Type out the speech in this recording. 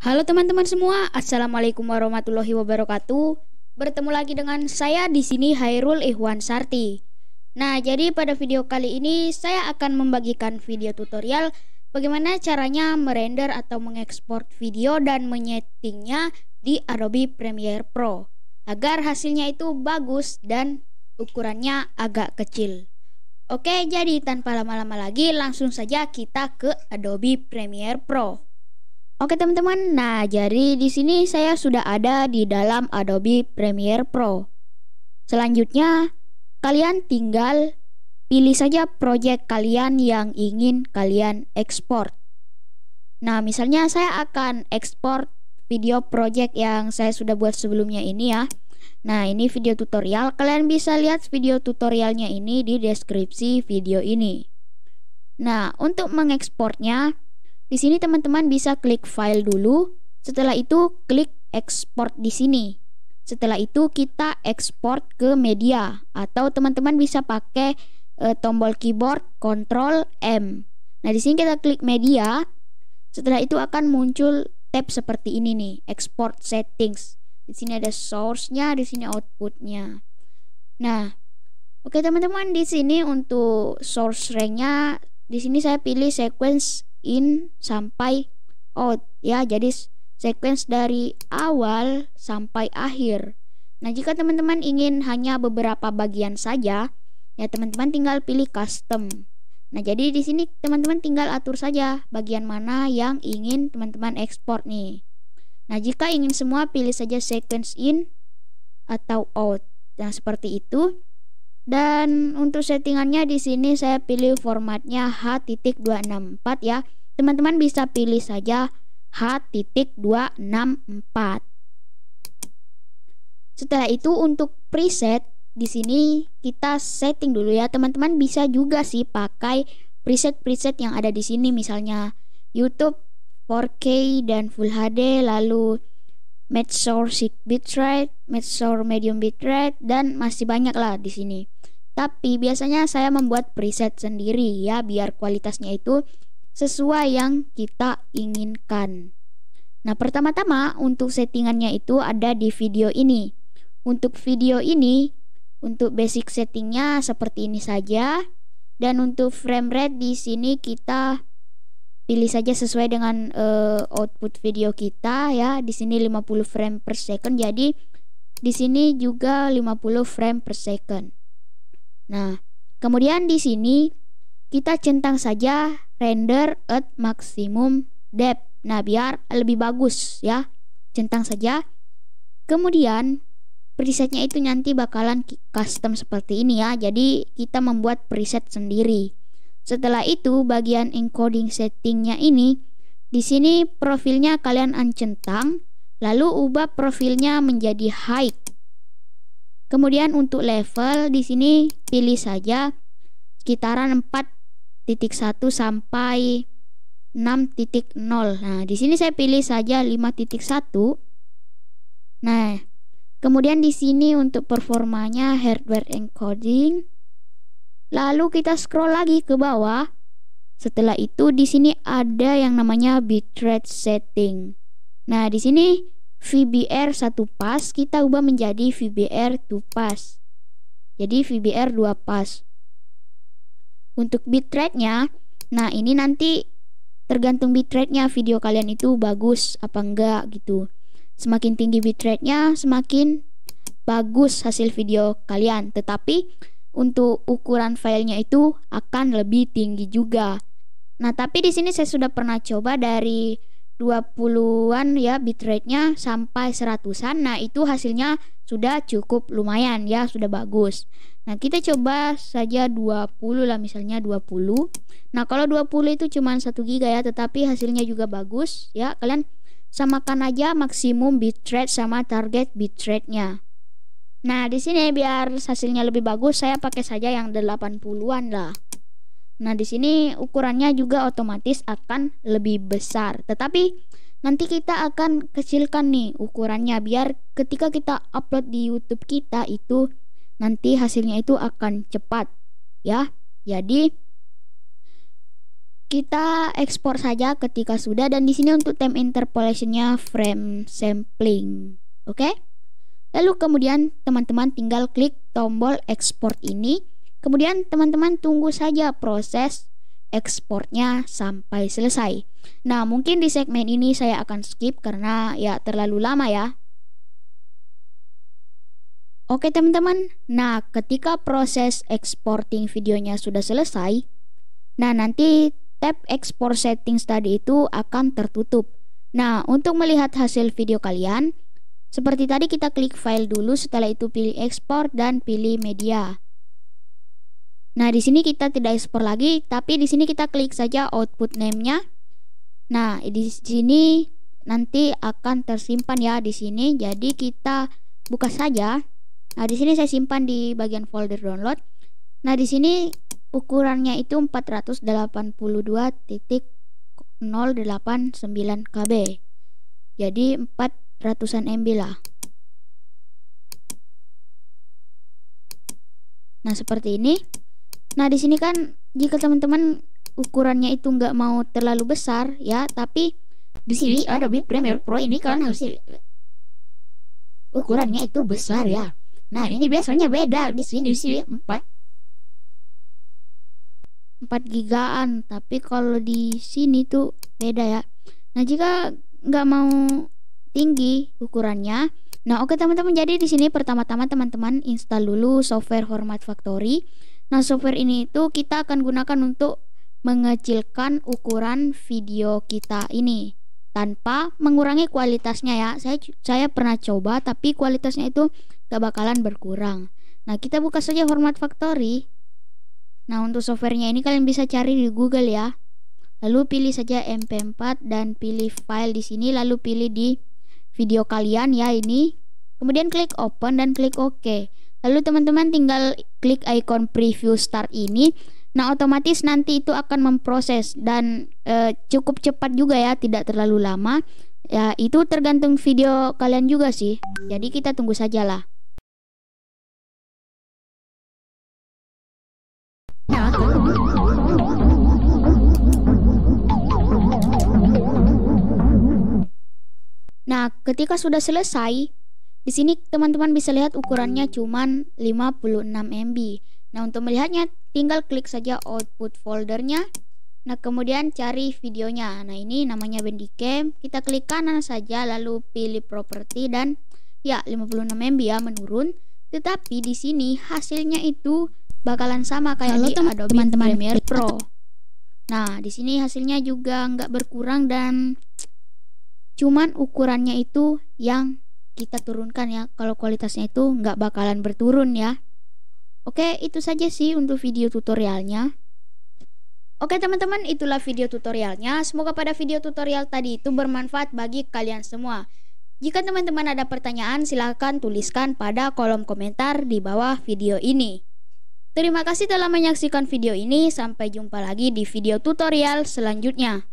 Halo teman-teman semua, Assalamualaikum warahmatullahi wabarakatuh. Bertemu lagi dengan saya di sini Hairul Ihwan Sarti. Nah, jadi pada video kali ini saya akan membagikan video tutorial bagaimana caranya merender atau mengekspor video dan menyettingnya di Adobe Premiere Pro agar hasilnya itu bagus dan ukurannya agak kecil. Oke, jadi tanpa lama-lama lagi langsung saja kita ke Adobe Premiere Pro. Oke teman-teman, nah jadi di sini saya sudah ada di dalam Adobe Premiere Pro. Selanjutnya, kalian tinggal pilih saja project kalian yang ingin kalian ekspor. Nah, misalnya saya akan ekspor video project yang saya sudah buat sebelumnya ini ya. Nah, ini video tutorial. Kalian bisa lihat video tutorialnya ini di deskripsi video ini. Nah, untuk mengekspornya, di sini teman-teman bisa klik file dulu, setelah itu klik export di sini. Setelah itu kita export ke media atau teman-teman bisa pakai e, tombol keyboard Ctrl M. Nah, di sini kita klik media. Setelah itu akan muncul tab seperti ini nih, export settings. Di sini ada source-nya, di sini output-nya. Nah, oke teman-teman, di sini untuk source rank-nya di sini saya pilih sequence in sampai out ya jadi sequence dari awal sampai akhir nah jika teman-teman ingin hanya beberapa bagian saja ya teman-teman tinggal pilih custom nah jadi di sini teman-teman tinggal atur saja bagian mana yang ingin teman-teman ekspor nih nah jika ingin semua pilih saja sequence in atau out nah seperti itu dan untuk settingannya di sini saya pilih formatnya H.264 ya. Teman-teman bisa pilih saja H.264. Setelah itu untuk preset di sini kita setting dulu ya. Teman-teman bisa juga sih pakai preset-preset yang ada di sini misalnya YouTube 4K dan Full HD lalu Medsor Bit Bitrate, Medsor Medium Bitrate dan masih banyak lah di sini. Tapi biasanya saya membuat preset sendiri ya biar kualitasnya itu sesuai yang kita inginkan. Nah, pertama-tama untuk settingannya itu ada di video ini. Untuk video ini untuk basic settingnya seperti ini saja dan untuk frame rate di sini kita pilih saja sesuai dengan uh, output video kita ya. Di sini 50 frame per second. Jadi di sini juga 50 frame per second. Nah, kemudian di sini kita centang saja render at maximum depth. Nah, biar lebih bagus ya. Centang saja. Kemudian presetnya itu nanti bakalan custom seperti ini ya. Jadi kita membuat preset sendiri. Setelah itu bagian encoding settingnya ini di sini profilnya kalian uncentang lalu ubah profilnya menjadi height Kemudian untuk level di sini pilih saja sekitaran 4.1 sampai 6.0. Nah, di sini saya pilih saja 5.1. Nah, kemudian di sini untuk performanya hardware encoding. Lalu kita scroll lagi ke bawah. Setelah itu di sini ada yang namanya bitrate setting. Nah, di sini VBR 1 pas kita ubah menjadi VBR 2 pas. Jadi VBR 2 pas. Untuk bitrate-nya, nah ini nanti tergantung bitrate-nya video kalian itu bagus apa enggak gitu. Semakin tinggi bitrate-nya, semakin bagus hasil video kalian. Tetapi untuk ukuran filenya itu akan lebih tinggi juga. Nah, tapi di sini saya sudah pernah coba dari 20-an ya bitrate-nya sampai 100-an. Nah, itu hasilnya sudah cukup lumayan ya, sudah bagus. Nah, kita coba saja 20 lah misalnya 20. Nah, kalau 20 itu cuma 1 giga ya, tetapi hasilnya juga bagus ya. Kalian samakan aja maksimum bitrate sama target bitrate-nya. Nah, di sini biar hasilnya lebih bagus, saya pakai saja yang 80-an lah. Nah, di sini ukurannya juga otomatis akan lebih besar. Tetapi nanti kita akan kecilkan nih ukurannya biar ketika kita upload di YouTube kita itu nanti hasilnya itu akan cepat ya. Jadi kita ekspor saja ketika sudah dan di sini untuk time interpolationnya frame sampling. Oke? Okay? Lalu kemudian teman-teman tinggal klik tombol export ini Kemudian teman-teman tunggu saja proses ekspornya sampai selesai. Nah, mungkin di segmen ini saya akan skip karena ya terlalu lama ya. Oke teman-teman, nah ketika proses exporting videonya sudah selesai, nah nanti tab export settings tadi itu akan tertutup. Nah, untuk melihat hasil video kalian, seperti tadi kita klik file dulu, setelah itu pilih export dan pilih media. Nah, di sini kita tidak ekspor lagi, tapi di sini kita klik saja output name-nya. Nah, di sini nanti akan tersimpan ya di sini. Jadi kita buka saja. Nah, di sini saya simpan di bagian folder download. Nah, di sini ukurannya itu 482.089 KB. Jadi 400-an MB lah. Nah, seperti ini. Nah, di sini kan jika teman-teman ukurannya itu nggak mau terlalu besar ya, tapi di sini ada bit Premier Pro ini kan nah, harus ukurannya itu besar ya. Nah, ini biasanya beda di sini di sini empat empat gigaan, tapi kalau di sini tuh beda ya. Nah, jika nggak mau tinggi ukurannya, nah oke teman-teman jadi di sini pertama-tama teman-teman install dulu software Format Factory. Nah, software ini itu kita akan gunakan untuk mengecilkan ukuran video kita ini tanpa mengurangi kualitasnya ya. Saya saya pernah coba tapi kualitasnya itu gak bakalan berkurang. Nah, kita buka saja format factory. Nah, untuk softwarenya ini kalian bisa cari di Google ya. Lalu pilih saja MP4 dan pilih file di sini lalu pilih di video kalian ya ini. Kemudian klik open dan klik OK. Lalu teman-teman tinggal klik icon preview start ini. Nah, otomatis nanti itu akan memproses dan e, cukup cepat juga ya, tidak terlalu lama. Ya, itu tergantung video kalian juga sih. Jadi kita tunggu saja lah. Nah, ketika sudah selesai, di sini teman-teman bisa lihat ukurannya cuman 56 MB. Nah, untuk melihatnya tinggal klik saja output foldernya. Nah, kemudian cari videonya. Nah, ini namanya Bandicam. Kita klik kanan saja lalu pilih property dan ya 56 MB ya menurun. Tetapi di sini hasilnya itu bakalan sama kayak Halo, di teman, Adobe teman-teman Premiere Pro. Nah, di sini hasilnya juga nggak berkurang dan cuman ukurannya itu yang kita turunkan ya kalau kualitasnya itu nggak bakalan berturun ya oke itu saja sih untuk video tutorialnya Oke teman-teman, itulah video tutorialnya. Semoga pada video tutorial tadi itu bermanfaat bagi kalian semua. Jika teman-teman ada pertanyaan, silahkan tuliskan pada kolom komentar di bawah video ini. Terima kasih telah menyaksikan video ini. Sampai jumpa lagi di video tutorial selanjutnya.